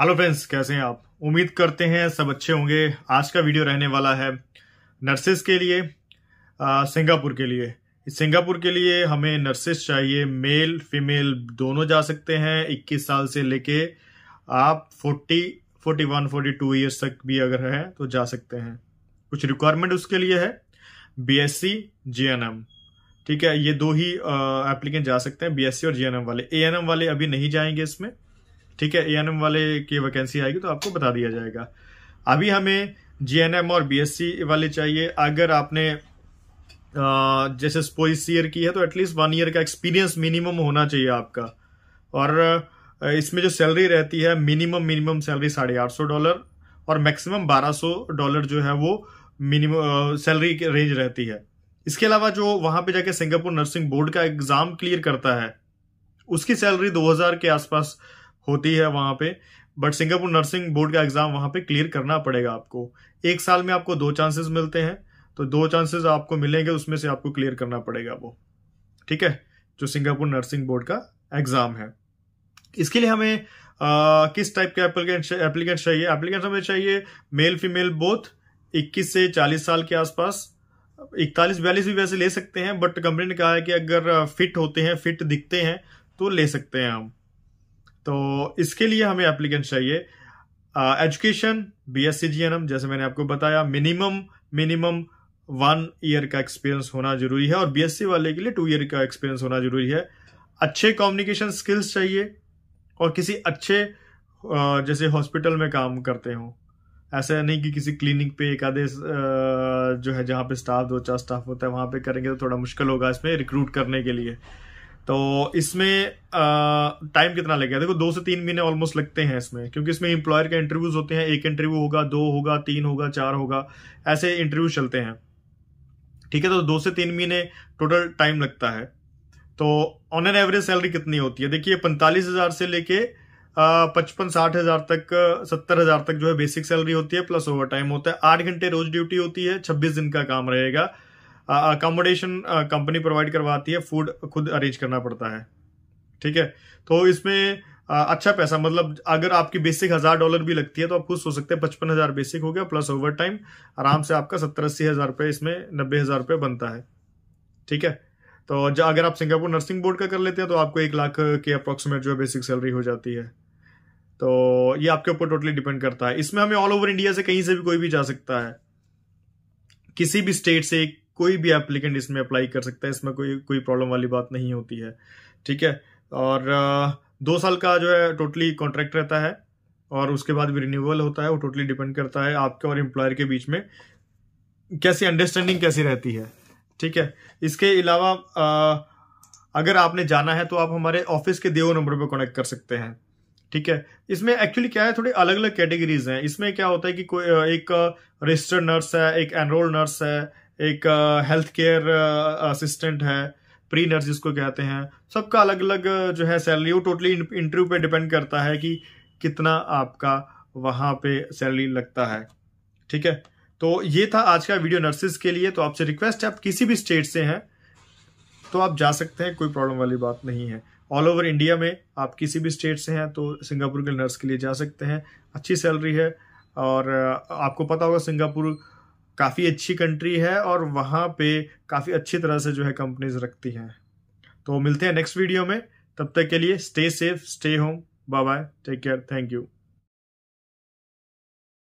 hello friends कैसे हैं आप उम्मीद करते हैं सब अच्छे होंगे आज का वीडियो रहने वाला है नर्सेज के लिए सिंगापुर के लिए सिंगापुर के लिए हमें नर्सेस चाहिए मेल फीमेल दोनों जा सकते हैं 21 साल से लेके आप 40 41 42 ईयर्स तक भी अगर हैं तो जा सकते हैं कुछ रिक्वायरमेंट उसके लिए है B S C N M ठीक है ये दो ही एप्लीकेंट जा सकते हैं बी एस सी और जी एन एम वाले ए एन एम वाले अभी नहीं जाएंगे इसमें ठीक है ए वाले की वैकेंसी आएगी तो आपको बता दिया जाएगा अभी हमें जीएनएम और बी वाले चाहिए अगर आपने जैसे सपोज ईयर की है तो एटलीस्ट वन ईयर का एक्सपीरियंस मिनिमम होना चाहिए आपका और इसमें जो सैलरी रहती है मिनिमम मिनिमम सैलरी साढ़े आठ सौ डॉलर और मैक्सिमम बारह सौ डॉलर जो है वो मिनिमम सैलरी की रेंज रहती है इसके अलावा जो वहां पे जाके सिंगापुर नर्सिंग बोर्ड का एग्जाम क्लियर करता है उसकी सैलरी दो के आसपास होती है वहां पे बट सिंगापुर नर्सिंग बोर्ड का एग्ज़ाम वहां पे क्लियर करना पड़ेगा आपको एक साल में आपको दो चांसेस मिलते हैं तो दो चांसेस आपको मिलेंगे उसमें से आपको क्लियर करना पड़ेगा वो ठीक है जो सिंगापुर नर्सिंग बोर्ड का एग्ज़ाम है इसके लिए हमें आ, किस टाइप के एप्लीकेंट एप्लीकेंट चाहिए एप्लीकेंट हमें चाहिए मेल फीमेल बोथ 21 से 40 साल के आसपास इकतालीस बयालीस भी वैसे ले सकते हैं बट कंपनी ने कहा है कि अगर फिट होते हैं फिट दिखते हैं तो ले सकते हैं हम तो इसके लिए हमें एप्लीकेंट चाहिए education B S C G N M जैसे मैंने आपको बताया मिनिमम मिनिमम वन ईयर का एक्सपीरियंस होना जरूरी है और बीएससी वाले के लिए टू ईयर का एक्सपीरियंस होना जरूरी है अच्छे कम्युनिकेशन स्किल्स चाहिए और किसी अच्छे जैसे हॉस्पिटल में काम करते हो ऐसा नहीं कि किसी क्लिनिक पे एक आधे जो है जहाँ पे स्टाफ दो चार स्टाफ होता है वहाँ पे करेंगे तो थोड़ा मुश्किल होगा इसमें रिक्रूट करने के लिए तो इसमें टाइम कितना लगेगा देखो दो से तीन महीने ऑलमोस्ट लगते हैं इसमें क्योंकि इसमें इंप्लॉयर के इंटरव्यूज होते हैं एक इंटरव्यू होगा दो होगा तीन होगा चार होगा ऐसे इंटरव्यू चलते हैं ठीक है तो दो से तीन महीने टोटल टाइम लगता है तो ऑन एन एवरेज सैलरी कितनी होती है देखिए पैंतालीस हजार से लेके पचपन साठ हजार तक सत्तर हजार तक जो है बेसिक सैलरी होती है प्लस ओवर टाइम होता है आठ घंटे रोज ड्यूटी होती है छब्बीस दिन का काम रहेगा अकोमोडेशन कंपनी प्रोवाइड करवाती है फूड खुद अरेंज करना पड़ता है ठीक है तो इसमें आ, uh, अच्छा पैसा मतलब अगर आपकी बेसिक हजार डॉलर भी लगती है तो आप खुद सोच सकते हैं पचपन हजार बेसिक हो गया प्लस ओवर टाइम आराम से आपका सत्तर अस्सी हजार रुपये इसमें नब्बे हजार रुपये बनता है ठीक है तो अगर आप सिंगापुर नर्सिंग बोर्ड का कर लेते हैं तो आपको एक लाख की अप्रोक्सीमेट जो है बेसिक सैलरी हो जाती है तो ये आपके ऊपर टोटली डिपेंड करता है इसमें हमें ऑल ओवर इंडिया से कहीं से भी कोई भी जा सकता है किसी भी स्टेट से कोई भी एप्लीकेंट इसमें अप्लाई कर सकता है इसमें कोई कोई प्रॉब्लम वाली बात नहीं होती है ठीक है और दो साल का जो है टोटली कॉन्ट्रैक्ट रहता है और उसके बाद भी रिन्यूअल होता है वो टोटली डिपेंड करता है आपके और एम्प्लॉयर के बीच में कैसी अंडरस्टैंडिंग कैसी रहती है ठीक है इसके अलावा अगर आपने जाना है तो आप हमारे ऑफिस के देव नंबर पर कॉन्टेक्ट कर सकते हैं ठीक है इसमें एक्चुअली क्या है थोड़ी अलग अलग कैटेगरीज हैं इसमें क्या होता है कि कोई एक रजिस्टर्ड नर्स है एक एनरोल्ड नर्स है एक हेल्थ केयर असिस्टेंट है प्री नर्स जिसको कहते हैं सबका अलग अलग जो है सैलरी वो टोटली इंटरव्यू पे डिपेंड करता है कि कितना आपका वहाँ पे सैलरी लगता है ठीक है तो ये था आज का वीडियो नर्सिस के लिए तो आपसे रिक्वेस्ट है आप किसी भी स्टेट से हैं तो आप जा सकते हैं कोई प्रॉब्लम वाली बात नहीं है ऑल ओवर इंडिया में आप किसी भी स्टेट से हैं तो सिंगापुर के नर्स के लिए जा सकते हैं अच्छी सैलरी है और आपको पता होगा सिंगापुर काफ़ी अच्छी कंट्री है और वहाँ पे काफ़ी अच्छी तरह से जो है कंपनीज रखती हैं तो मिलते हैं नेक्स्ट वीडियो में तब तक के लिए stay safe stay home bye bye take care thank you